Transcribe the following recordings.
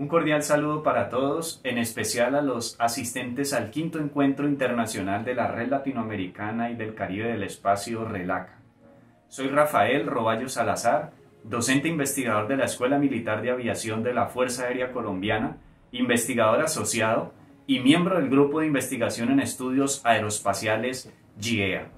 Un cordial saludo para todos, en especial a los asistentes al quinto encuentro internacional de la Red Latinoamericana y del Caribe del Espacio RELACA. Soy Rafael Roballo Salazar, docente investigador de la Escuela Militar de Aviación de la Fuerza Aérea Colombiana, investigador asociado y miembro del Grupo de Investigación en Estudios Aeroespaciales GIEA.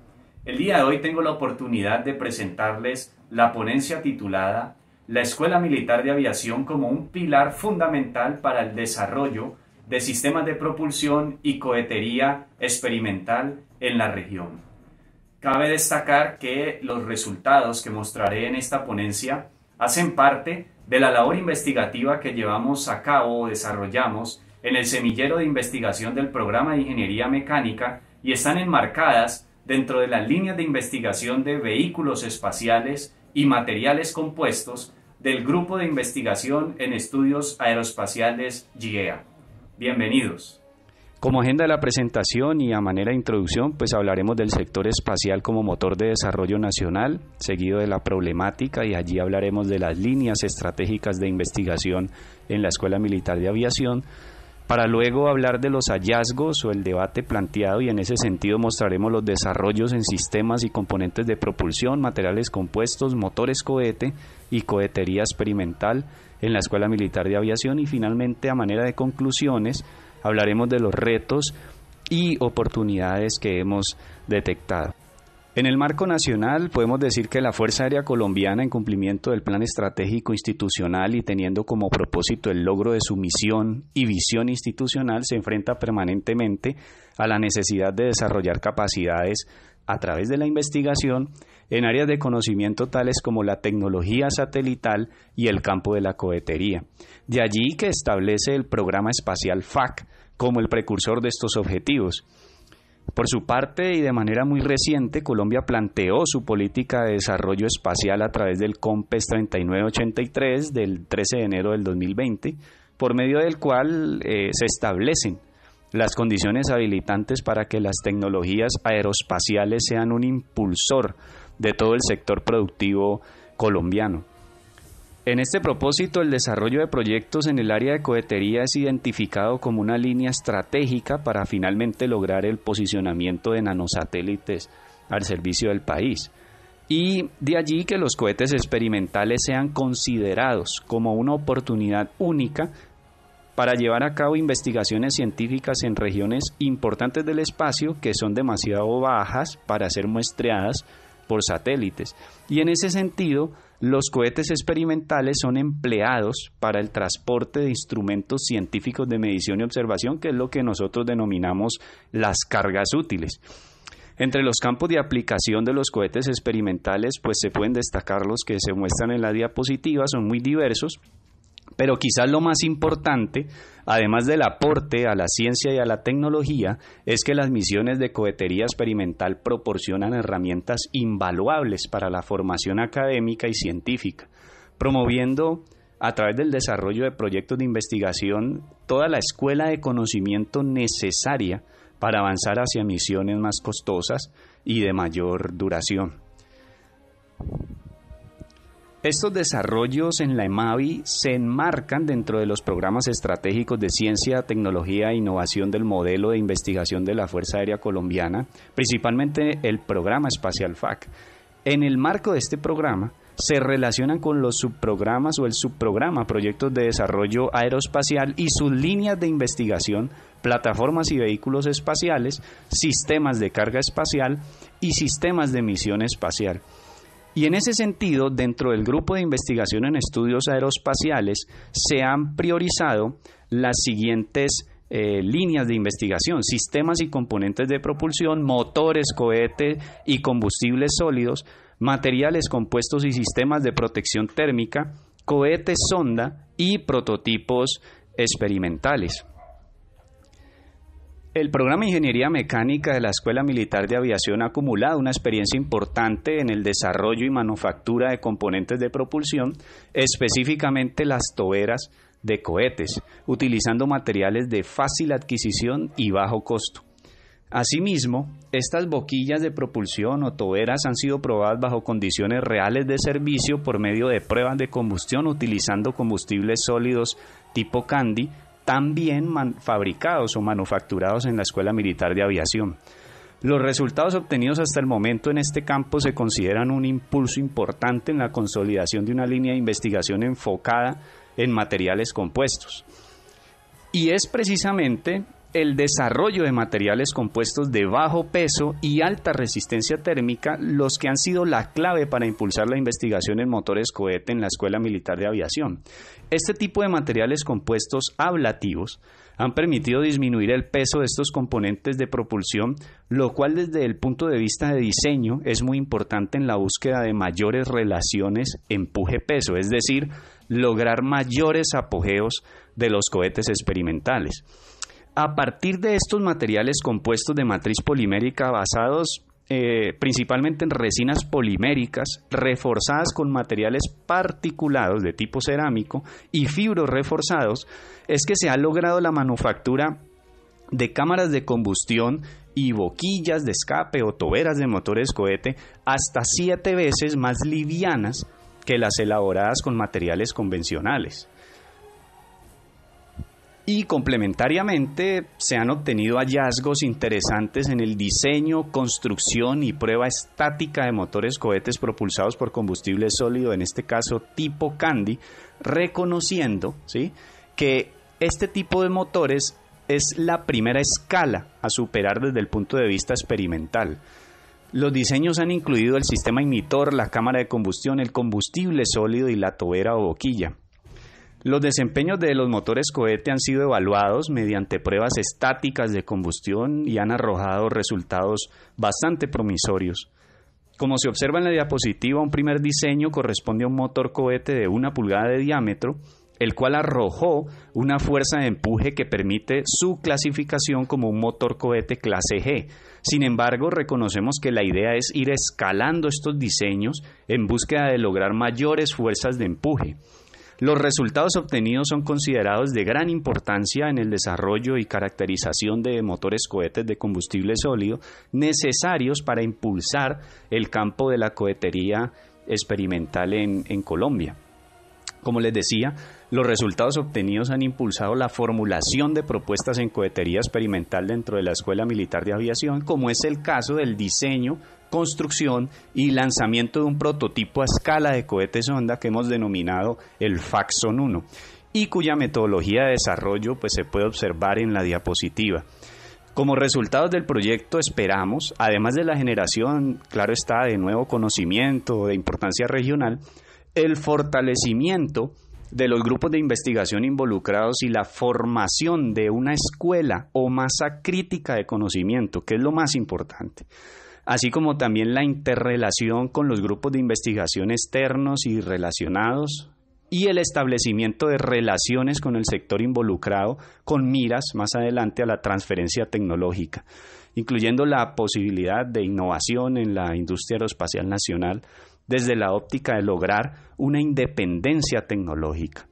El día de hoy tengo la oportunidad de presentarles la ponencia titulada la Escuela Militar de Aviación como un pilar fundamental para el desarrollo de sistemas de propulsión y cohetería experimental en la región. Cabe destacar que los resultados que mostraré en esta ponencia hacen parte de la labor investigativa que llevamos a cabo o desarrollamos en el semillero de investigación del programa de Ingeniería Mecánica y están enmarcadas dentro de las líneas de investigación de vehículos espaciales y materiales compuestos del Grupo de Investigación en Estudios Aeroespaciales GIEA. Bienvenidos. Como agenda de la presentación y a manera de introducción, pues hablaremos del sector espacial como motor de desarrollo nacional, seguido de la problemática y allí hablaremos de las líneas estratégicas de investigación en la Escuela Militar de Aviación, para luego hablar de los hallazgos o el debate planteado y en ese sentido mostraremos los desarrollos en sistemas y componentes de propulsión, materiales compuestos, motores cohete y cohetería experimental en la Escuela Militar de Aviación y finalmente a manera de conclusiones hablaremos de los retos y oportunidades que hemos detectado. En el marco nacional podemos decir que la Fuerza Aérea Colombiana en cumplimiento del plan estratégico institucional y teniendo como propósito el logro de su misión y visión institucional se enfrenta permanentemente a la necesidad de desarrollar capacidades a través de la investigación en áreas de conocimiento tales como la tecnología satelital y el campo de la cohetería. De allí que establece el programa espacial FAC como el precursor de estos objetivos. Por su parte y de manera muy reciente, Colombia planteó su política de desarrollo espacial a través del COMPES 3983 del 13 de enero del 2020, por medio del cual eh, se establecen las condiciones habilitantes para que las tecnologías aeroespaciales sean un impulsor de todo el sector productivo colombiano. En este propósito, el desarrollo de proyectos en el área de cohetería es identificado como una línea estratégica para finalmente lograr el posicionamiento de nanosatélites al servicio del país. Y de allí que los cohetes experimentales sean considerados como una oportunidad única para llevar a cabo investigaciones científicas en regiones importantes del espacio que son demasiado bajas para ser muestreadas por satélites. Y en ese sentido, los cohetes experimentales son empleados para el transporte de instrumentos científicos de medición y observación, que es lo que nosotros denominamos las cargas útiles. Entre los campos de aplicación de los cohetes experimentales, pues se pueden destacar los que se muestran en la diapositiva, son muy diversos, pero quizás lo más importante, además del aporte a la ciencia y a la tecnología, es que las misiones de cohetería experimental proporcionan herramientas invaluables para la formación académica y científica, promoviendo a través del desarrollo de proyectos de investigación toda la escuela de conocimiento necesaria para avanzar hacia misiones más costosas y de mayor duración. Estos desarrollos en la EMAVI se enmarcan dentro de los programas estratégicos de ciencia, tecnología e innovación del modelo de investigación de la Fuerza Aérea Colombiana, principalmente el programa espacial FAC. En el marco de este programa, se relacionan con los subprogramas o el subprograma Proyectos de Desarrollo Aeroespacial y sus líneas de investigación, plataformas y vehículos espaciales, sistemas de carga espacial y sistemas de misión espacial. Y en ese sentido, dentro del grupo de investigación en estudios aeroespaciales, se han priorizado las siguientes eh, líneas de investigación, sistemas y componentes de propulsión, motores, cohetes y combustibles sólidos, materiales compuestos y sistemas de protección térmica, cohetes sonda y prototipos experimentales. El programa de Ingeniería Mecánica de la Escuela Militar de Aviación ha acumulado una experiencia importante en el desarrollo y manufactura de componentes de propulsión, específicamente las toberas de cohetes, utilizando materiales de fácil adquisición y bajo costo. Asimismo, estas boquillas de propulsión o toberas han sido probadas bajo condiciones reales de servicio por medio de pruebas de combustión utilizando combustibles sólidos tipo Candy también fabricados o manufacturados en la Escuela Militar de Aviación. Los resultados obtenidos hasta el momento en este campo se consideran un impulso importante en la consolidación de una línea de investigación enfocada en materiales compuestos. Y es precisamente el desarrollo de materiales compuestos de bajo peso y alta resistencia térmica los que han sido la clave para impulsar la investigación en motores cohete en la Escuela Militar de Aviación. Este tipo de materiales compuestos ablativos han permitido disminuir el peso de estos componentes de propulsión, lo cual desde el punto de vista de diseño es muy importante en la búsqueda de mayores relaciones empuje-peso, es decir, lograr mayores apogeos de los cohetes experimentales. A partir de estos materiales compuestos de matriz polimérica basados eh, principalmente en resinas poliméricas reforzadas con materiales particulados de tipo cerámico y fibros reforzados, es que se ha logrado la manufactura de cámaras de combustión y boquillas de escape o toberas de motores cohete hasta siete veces más livianas que las elaboradas con materiales convencionales y complementariamente se han obtenido hallazgos interesantes en el diseño, construcción y prueba estática de motores cohetes propulsados por combustible sólido, en este caso tipo Candy, reconociendo ¿sí? que este tipo de motores es la primera escala a superar desde el punto de vista experimental. Los diseños han incluido el sistema ignitor, la cámara de combustión, el combustible sólido y la tobera o boquilla. Los desempeños de los motores cohete han sido evaluados mediante pruebas estáticas de combustión y han arrojado resultados bastante promisorios. Como se observa en la diapositiva, un primer diseño corresponde a un motor cohete de una pulgada de diámetro, el cual arrojó una fuerza de empuje que permite su clasificación como un motor cohete clase G. Sin embargo, reconocemos que la idea es ir escalando estos diseños en búsqueda de lograr mayores fuerzas de empuje. Los resultados obtenidos son considerados de gran importancia en el desarrollo y caracterización de motores cohetes de combustible sólido necesarios para impulsar el campo de la cohetería experimental en, Colombia. Como les decía, los resultados obtenidos han impulsado la formulación de propuestas en cohetería experimental dentro de la Escuela Militar de Aviación, como es el caso del diseño, construcción y lanzamiento de un prototipo a escala de cohete sonda que hemos denominado el Faxon 1 y cuya metodología de desarrollo pues, se puede observar en la diapositiva. Como resultados del proyecto esperamos, además de la generación, claro está, de nuevo conocimiento de importancia regional, el fortalecimiento de los grupos de investigación involucrados y la formación de una escuela o masa crítica de conocimiento, que es lo más importante, así como también la interrelación con los grupos de investigación externos y relacionados y el establecimiento de relaciones con el sector involucrado con miras más adelante a la transferencia tecnológica, incluyendo la posibilidad de innovación en la industria aeroespacial nacional desde la óptica de lograr una independencia tecnológica.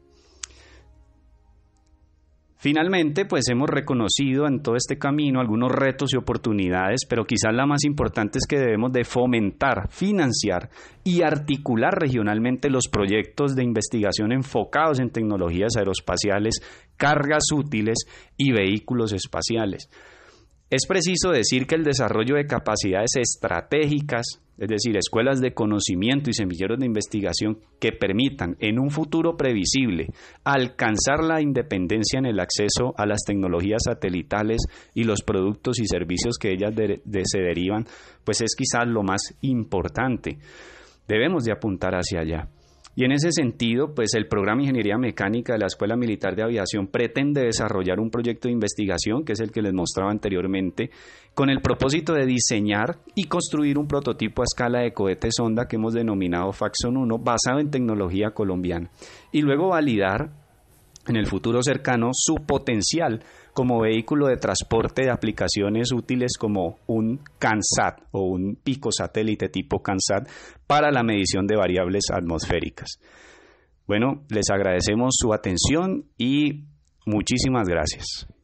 Finalmente, pues hemos reconocido en todo este camino algunos retos y oportunidades, pero quizás la más importante es que debemos de fomentar, financiar y articular regionalmente los proyectos de investigación enfocados en tecnologías aeroespaciales, cargas útiles y vehículos espaciales. Es preciso decir que el desarrollo de capacidades estratégicas, es decir, escuelas de conocimiento y semilleros de investigación que permitan en un futuro previsible alcanzar la independencia en el acceso a las tecnologías satelitales y los productos y servicios que ellas de, se derivan, pues es quizás lo más importante. Debemos de apuntar hacia allá. Y en ese sentido, pues el programa de Ingeniería Mecánica de la Escuela Militar de Aviación pretende desarrollar un proyecto de investigación, que es el que les mostraba anteriormente, con el propósito de diseñar y construir un prototipo a escala de cohete sonda que hemos denominado Faxon 1, basado en tecnología colombiana, y luego validar en el futuro cercano su potencial como vehículo de transporte de aplicaciones útiles como un CANSAT o un pico satélite tipo CANSAT para la medición de variables atmosféricas. Bueno, les agradecemos su atención y muchísimas gracias.